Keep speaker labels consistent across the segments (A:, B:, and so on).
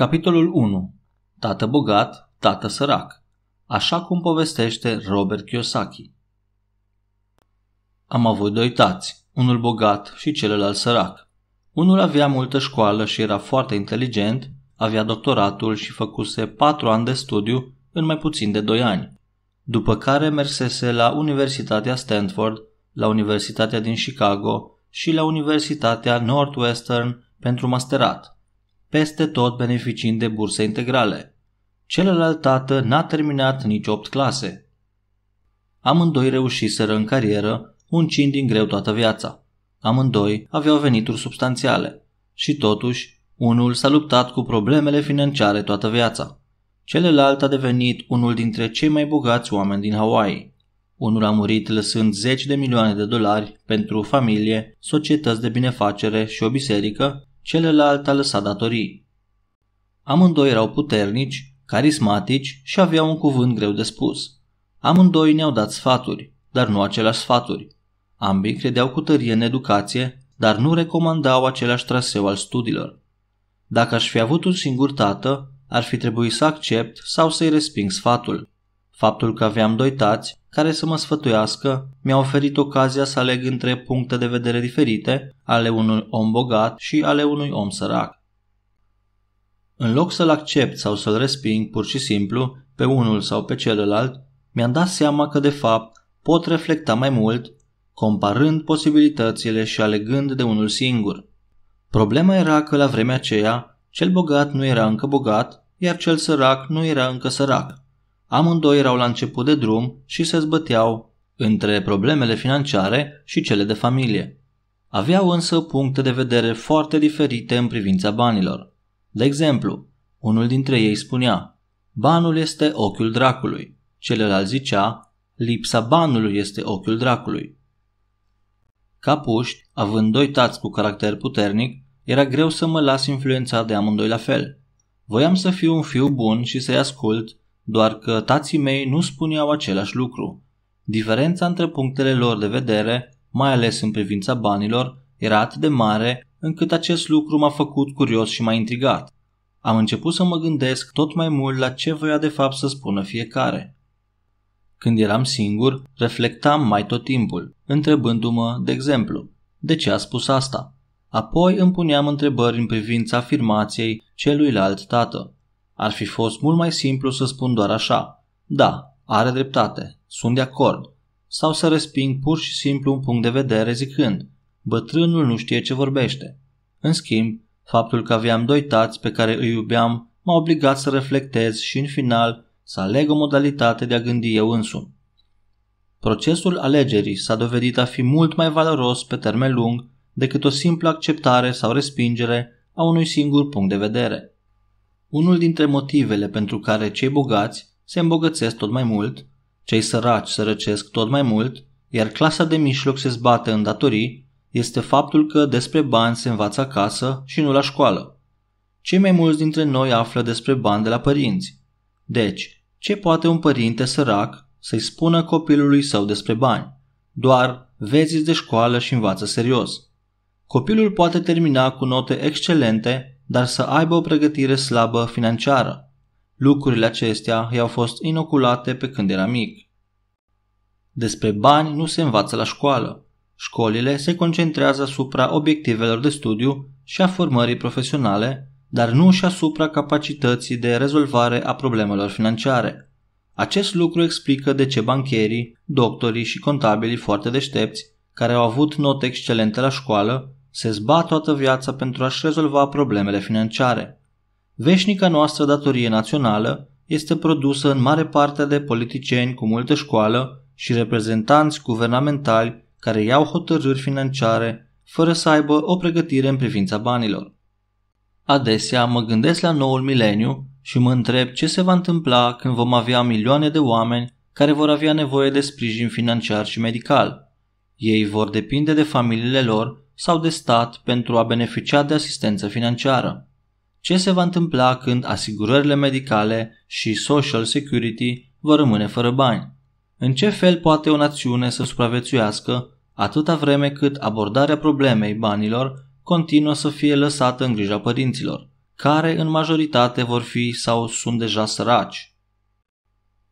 A: Capitolul 1. Tată bogat, tată sărac. Așa cum povestește Robert Kiyosaki. Am avut doi tați, unul bogat și celălalt sărac. Unul avea multă școală și era foarte inteligent, avea doctoratul și făcuse patru ani de studiu în mai puțin de doi ani, după care mersese la Universitatea Stanford, la Universitatea din Chicago și la Universitatea Northwestern pentru masterat peste tot beneficiind de burse integrale. Celălalt tată n-a terminat nici 8 clase. Amândoi reușiseră în carieră, muncind din greu toată viața. Amândoi aveau venituri substanțiale și totuși unul s-a luptat cu problemele financiare toată viața. Celălalt a devenit unul dintre cei mai bogați oameni din Hawaii. Unul a murit lăsând zeci de milioane de dolari pentru familie, societăți de binefacere și o biserică, celălalt a lăsat datorii. Amândoi erau puternici, carismatici și aveau un cuvânt greu de spus. Amândoi ne-au dat sfaturi, dar nu aceleași sfaturi. Ambii credeau cu tărie în educație, dar nu recomandau același traseu al studiilor. Dacă aș fi avut un singur tată, ar fi trebuit să accept sau să-i resping sfatul. Faptul că aveam doi tați care să mă sfătuiască, mi-a oferit ocazia să aleg între puncte de vedere diferite, ale unui om bogat și ale unui om sărac. În loc să-l accept sau să-l resping pur și simplu, pe unul sau pe celălalt, mi-am dat seama că de fapt pot reflecta mai mult, comparând posibilitățile și alegând de unul singur. Problema era că la vremea aceea, cel bogat nu era încă bogat, iar cel sărac nu era încă sărac. Amândoi erau la început de drum și se zbăteau între problemele financiare și cele de familie. Aveau însă puncte de vedere foarte diferite în privința banilor. De exemplu, unul dintre ei spunea, banul este ochiul dracului. Celălalt zicea, lipsa banului este ochiul dracului. Capuști, având doi tați cu caracter puternic, era greu să mă las influențat de amândoi la fel. Voiam să fiu un fiu bun și să-i ascult, doar că tații mei nu spuneau același lucru. Diferența între punctele lor de vedere, mai ales în privința banilor, era atât de mare încât acest lucru m-a făcut curios și m-a intrigat. Am început să mă gândesc tot mai mult la ce voia de fapt să spună fiecare. Când eram singur, reflectam mai tot timpul, întrebându-mă, de exemplu, de ce a spus asta? Apoi îmi puneam întrebări în privința afirmației celuilalt tată. Ar fi fost mult mai simplu să spun doar așa. Da, are dreptate, sunt de acord. Sau să resping pur și simplu un punct de vedere zicând, bătrânul nu știe ce vorbește. În schimb, faptul că aveam doi tați pe care îi iubeam m-a obligat să reflectez și în final să aleg o modalitate de a gândi eu însumi. Procesul alegerii s-a dovedit a fi mult mai valoros pe termen lung decât o simplă acceptare sau respingere a unui singur punct de vedere. Unul dintre motivele pentru care cei bogați se îmbogățesc tot mai mult, cei săraci sărăcesc tot mai mult, iar clasa de mijloc se zbate în datorii, este faptul că despre bani se învață acasă și nu la școală. Cei mai mulți dintre noi află despre bani de la părinți. Deci, ce poate un părinte sărac să-i spună copilului său despre bani? Doar vezi de școală și învață serios. Copilul poate termina cu note excelente dar să aibă o pregătire slabă financiară. Lucrurile acestea i-au fost inoculate pe când era mic. Despre bani nu se învață la școală. Școlile se concentrează asupra obiectivelor de studiu și a formării profesionale, dar nu și asupra capacității de rezolvare a problemelor financiare. Acest lucru explică de ce bancherii, doctorii și contabilii foarte deștepți, care au avut note excelente la școală, se zbat toată viața pentru a-și rezolva problemele financiare. Veșnica noastră datorie națională este produsă în mare parte de politicieni cu multă școală și reprezentanți guvernamentali care iau hotărâri financiare fără să aibă o pregătire în privința banilor. Adesea mă gândesc la noul mileniu și mă întreb ce se va întâmpla când vom avea milioane de oameni care vor avea nevoie de sprijin financiar și medical. Ei vor depinde de familiile lor sau de stat pentru a beneficia de asistență financiară. Ce se va întâmpla când asigurările medicale și Social Security vor rămâne fără bani? În ce fel poate o națiune să supraviețuiască atâta vreme cât abordarea problemei banilor continuă să fie lăsată în grija părinților, care în majoritate vor fi sau sunt deja săraci?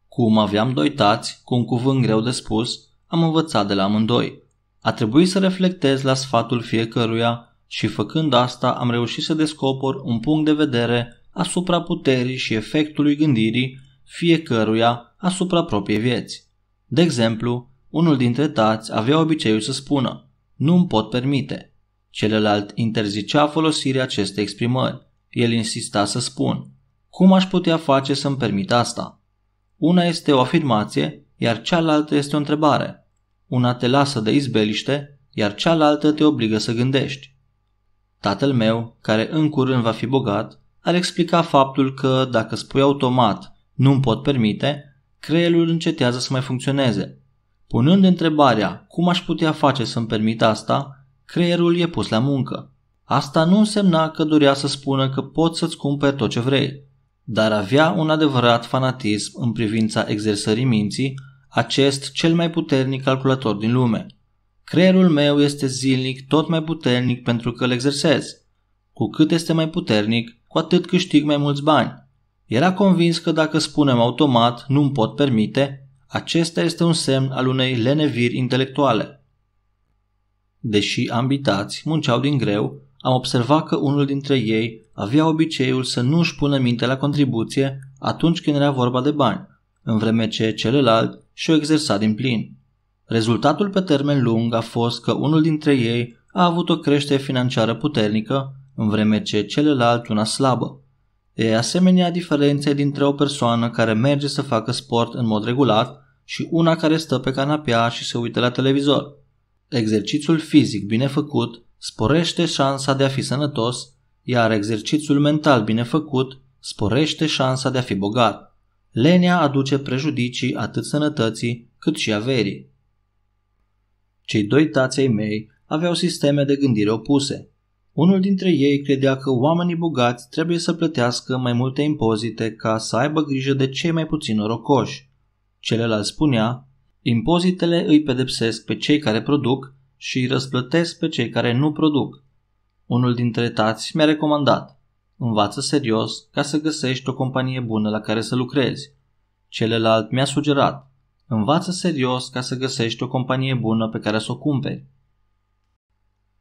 A: Cum aveam doi tați, cu un cuvânt greu de spus, am învățat de la amândoi – a trebuit să reflectez la sfatul fiecăruia și făcând asta am reușit să descopăr un punct de vedere asupra puterii și efectului gândirii fiecăruia asupra propriei vieți. De exemplu, unul dintre tați avea obiceiul să spună nu-mi pot permite. Celălalt interzicea folosirea acestei exprimări. El insista să spun cum aș putea face să-mi permit asta? Una este o afirmație, iar cealaltă este o întrebare – una te lasă de izbeliște, iar cealaltă te obligă să gândești. Tatăl meu, care în curând va fi bogat, ar explica faptul că dacă spui automat nu-mi pot permite, creierul încetează să mai funcționeze. Punând întrebarea cum aș putea face să-mi permit asta, creierul e pus la muncă. Asta nu însemna că dorea să spună că poți să-ți cumperi tot ce vrei, dar avea un adevărat fanatism în privința exersării minții acest cel mai puternic calculator din lume. Creierul meu este zilnic tot mai puternic pentru că îl exersez. Cu cât este mai puternic, cu atât câștig mai mulți bani. Era convins că dacă spunem automat nu-mi pot permite, acesta este un semn al unei leneviri intelectuale. Deși ambitați munceau din greu, am observat că unul dintre ei avea obiceiul să nu și pună minte la contribuție atunci când era vorba de bani, în vreme ce celălalt și o exersa din plin. Rezultatul pe termen lung a fost că unul dintre ei a avut o creștere financiară puternică, în vreme ce celălalt una slabă. E asemenea diferențe dintre o persoană care merge să facă sport în mod regulat și una care stă pe canapea și se uită la televizor. Exercițiul fizic bine făcut sporește șansa de a fi sănătos, iar exercițiul mental bine făcut sporește șansa de a fi bogat. Lenea aduce prejudicii atât sănătății cât și averii. Cei doi tații mei aveau sisteme de gândire opuse. Unul dintre ei credea că oamenii bogați trebuie să plătească mai multe impozite ca să aibă grijă de cei mai puțin norocoși. Celălalt spunea, impozitele îi pedepsesc pe cei care produc și îi răsplătesc pe cei care nu produc. Unul dintre tați mi-a recomandat, Învață serios ca să găsești o companie bună la care să lucrezi. Celălalt mi-a sugerat. Învață serios ca să găsești o companie bună pe care să o cumperi.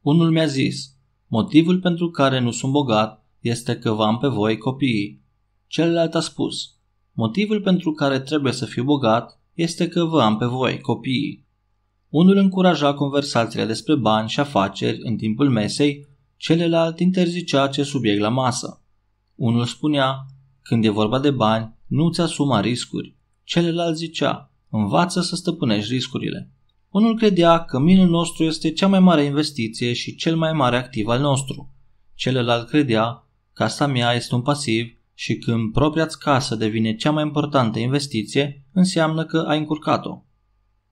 A: Unul mi-a zis, motivul pentru care nu sunt bogat este că v-am pe voi copiii. Celălalt a spus, motivul pentru care trebuie să fiu bogat este că vă am pe voi copiii. Unul încuraja conversațiile despre bani și afaceri în timpul mesei, celălalt interzicea acest subiect la masă. Unul spunea, când e vorba de bani, nu-ți asuma riscuri. Celălalt zicea, învață să stăpânești riscurile. Unul credea că minul nostru este cea mai mare investiție și cel mai mare activ al nostru. Celălalt credea, casa mea este un pasiv și când propria-ți casă devine cea mai importantă investiție, înseamnă că ai încurcat-o.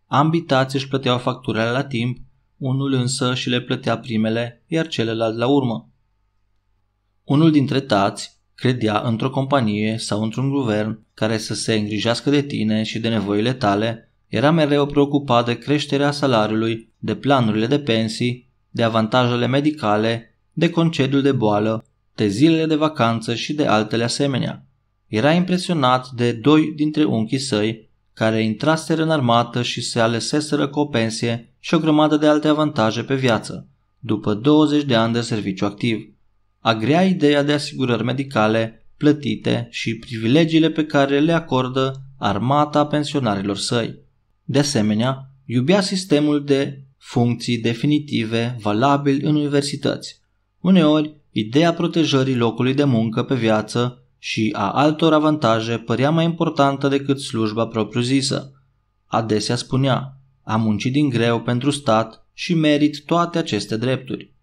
A: Ambii își plăteau facturile la timp unul însă și le plătea primele, iar celălalt la urmă. Unul dintre tați credea într-o companie sau într-un guvern care să se îngrijească de tine și de nevoile tale, era mereu preocupat de creșterea salariului, de planurile de pensii, de avantajele medicale, de concediul de boală, de zilele de vacanță și de altele asemenea. Era impresionat de doi dintre unchii săi care intraseră în armată și se aleseseră cu o pensie și o grămadă de alte avantaje pe viață, după 20 de ani de serviciu activ. Agrea ideea de asigurări medicale, plătite și privilegiile pe care le acordă armata pensionarilor săi. De asemenea, iubea sistemul de funcții definitive valabil în universități. Uneori, ideea protejării locului de muncă pe viață și a altor avantaje părea mai importantă decât slujba propriu-zisă. Adesea spunea, a muncit din greu pentru stat și merit toate aceste drepturi.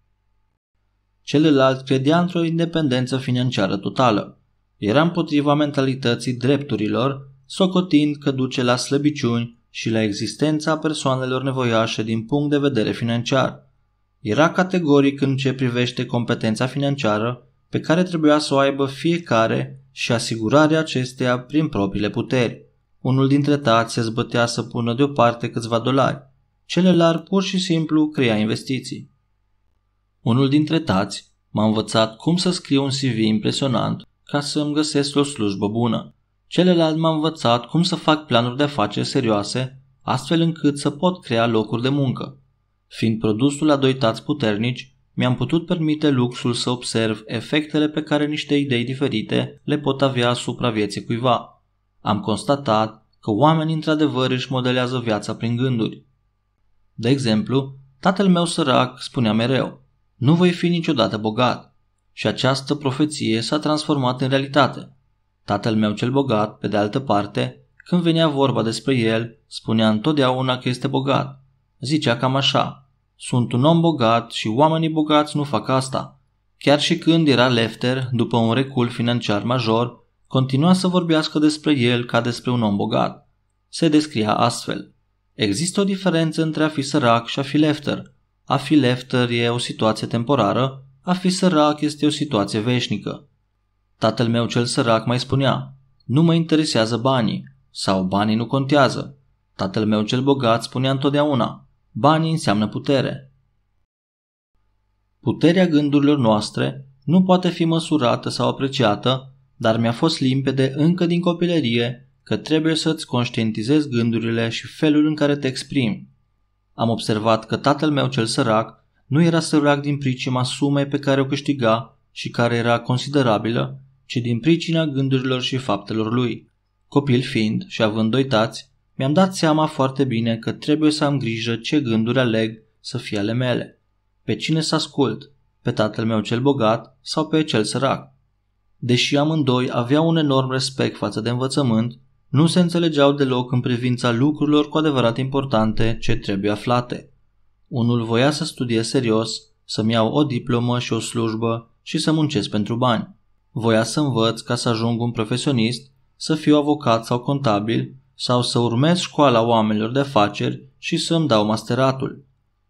A: Celălalt credea într-o independență financiară totală. Era împotriva mentalității drepturilor, socotind că duce la slăbiciuni și la existența persoanelor nevoiașe din punct de vedere financiar. Era categoric în ce privește competența financiară pe care trebuia să o aibă fiecare și asigurarea acesteia prin propriile puteri. Unul dintre tați se zbătea să pună deoparte câțiva dolari, celălalt pur și simplu crea investiții. Unul dintre tați m-a învățat cum să scriu un CV impresionant ca să îmi găsesc o slujbă bună. Celălalt m-a învățat cum să fac planuri de afaceri serioase, astfel încât să pot crea locuri de muncă. Fiind produsul a doi tați puternici, mi-am putut permite luxul să observ efectele pe care niște idei diferite le pot avea asupra vieții cuiva am constatat că oamenii într-adevăr își modelează viața prin gânduri. De exemplu, tatăl meu sărac spunea mereu, nu voi fi niciodată bogat. Și această profeție s-a transformat în realitate. Tatăl meu cel bogat, pe de altă parte, când venea vorba despre el, spunea întotdeauna că este bogat. Zicea cam așa, sunt un om bogat și oamenii bogați nu fac asta. Chiar și când era lefter, după un recul financiar major, Continua să vorbească despre el ca despre un om bogat. Se descria astfel. Există o diferență între a fi sărac și a fi lefter. A fi lefter e o situație temporară, a fi sărac este o situație veșnică. Tatăl meu cel sărac mai spunea, nu mă interesează banii, sau banii nu contează. Tatăl meu cel bogat spunea întotdeauna, banii înseamnă putere. Puterea gândurilor noastre nu poate fi măsurată sau apreciată dar mi-a fost limpede încă din copilărie că trebuie să-ți conștientizezi gândurile și felul în care te exprimi. Am observat că tatăl meu cel sărac nu era sărac din pricima sumei pe care o câștiga și care era considerabilă, ci din pricina gândurilor și faptelor lui. Copil fiind și având doi tați, mi-am dat seama foarte bine că trebuie să am grijă ce gânduri aleg să fie ale mele. Pe cine să ascult? Pe tatăl meu cel bogat sau pe cel sărac? deși amândoi aveau un enorm respect față de învățământ, nu se înțelegeau deloc în privința lucrurilor cu adevărat importante ce trebuie aflate. Unul voia să studie serios, să-mi iau o diplomă și o slujbă și să muncesc pentru bani. Voia să învăț ca să ajung un profesionist, să fiu avocat sau contabil sau să urmez școala oamenilor de afaceri și să mi dau masteratul.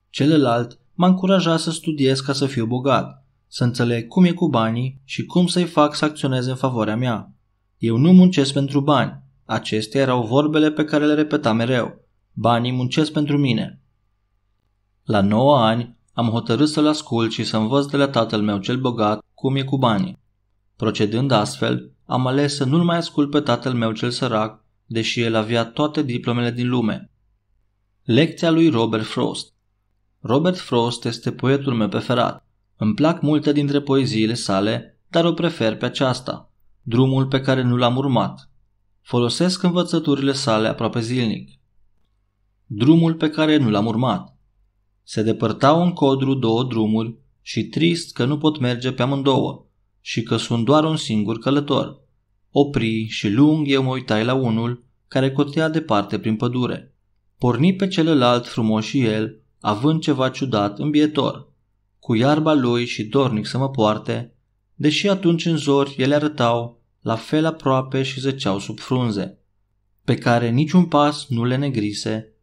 A: Celălalt m-a încurajat să studiez ca să fiu bogat, să înțeleg cum e cu banii și cum să-i fac să acționeze în favoarea mea. Eu nu muncesc pentru bani. Acestea erau vorbele pe care le repeta mereu. Banii muncesc pentru mine. La 9 ani am hotărât să-l ascult și să învăț de la tatăl meu cel bogat cum e cu banii. Procedând astfel, am ales să nu-l mai ascult pe tatăl meu cel sărac, deși el avea toate diplomele din lume. Lecția lui Robert Frost Robert Frost este poetul meu preferat. Îmi plac multe dintre poeziile sale, dar o prefer pe aceasta, drumul pe care nu l-am urmat. Folosesc învățăturile sale aproape zilnic. Drumul pe care nu l-am urmat. Se depărtau în codru două drumuri și trist că nu pot merge pe amândouă și că sunt doar un singur călător. Opri și lung eu mă uitai la unul care cotea departe prin pădure. Porni pe celălalt frumos și el, având ceva ciudat, în bietor cu iarba lui și dornic să mă poarte, deși atunci în zori ele arătau la fel aproape și zăceau sub frunze, pe care niciun pas nu le negrise.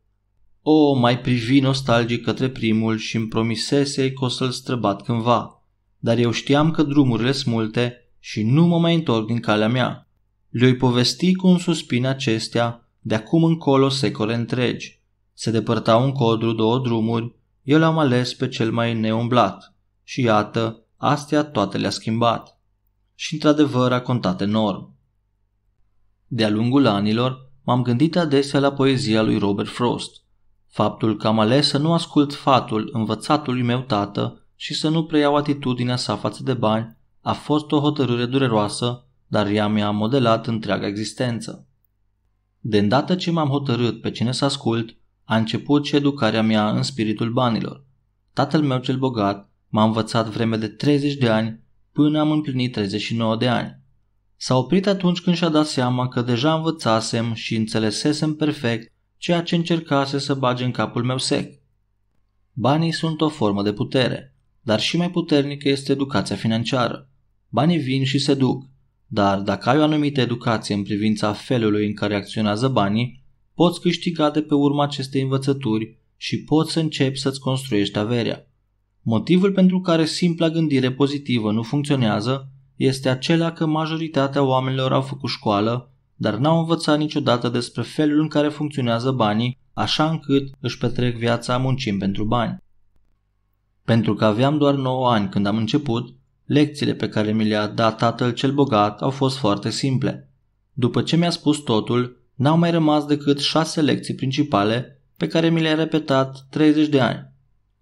A: O, mai privi nostalgic către primul și îmi promisese că o să-l străbat cândva, dar eu știam că drumurile sunt multe și nu mă mai întorc din calea mea. le povesti cu un suspin acestea de acum încolo secole întregi. Se depărtau un codru două drumuri eu l-am ales pe cel mai neumblat și iată, astea toate le-a schimbat. Și într-adevăr a contat enorm. De-a lungul anilor, m-am gândit adesea la poezia lui Robert Frost. Faptul că am ales să nu ascult fatul învățatului meu tată și să nu preiau atitudinea sa față de bani a fost o hotărâre dureroasă, dar ea mi-a modelat întreaga existență. De îndată ce m-am hotărât pe cine să ascult, a început și educarea mea în spiritul banilor. Tatăl meu cel bogat m-a învățat vreme de 30 de ani până am împlinit 39 de ani. S-a oprit atunci când și-a dat seama că deja învățasem și înțelesesem perfect ceea ce încercase să bage în capul meu sec. Banii sunt o formă de putere, dar și mai puternică este educația financiară. Banii vin și se duc, dar dacă ai o anumită educație în privința felului în care acționează banii, poți câștiga de pe urma acestei învățături și poți să începi să-ți construiești averea. Motivul pentru care simpla gândire pozitivă nu funcționează este acela că majoritatea oamenilor au făcut școală, dar n-au învățat niciodată despre felul în care funcționează banii, așa încât își petrec viața muncind pentru bani. Pentru că aveam doar 9 ani când am început, lecțiile pe care mi le-a dat tatăl cel bogat au fost foarte simple. După ce mi-a spus totul, n-au mai rămas decât șase lecții principale pe care mi le-a repetat 30 de ani.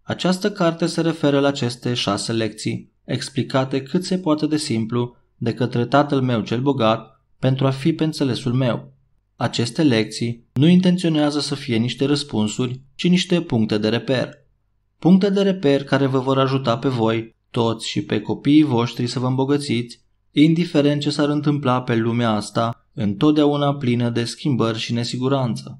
A: Această carte se referă la aceste șase lecții, explicate cât se poate de simplu de către tatăl meu cel bogat pentru a fi pe înțelesul meu. Aceste lecții nu intenționează să fie niște răspunsuri, ci niște puncte de reper. Puncte de reper care vă vor ajuta pe voi, toți și pe copiii voștri să vă îmbogățiți, indiferent ce s-ar întâmpla pe lumea asta întotdeauna plină de schimbări și nesiguranță.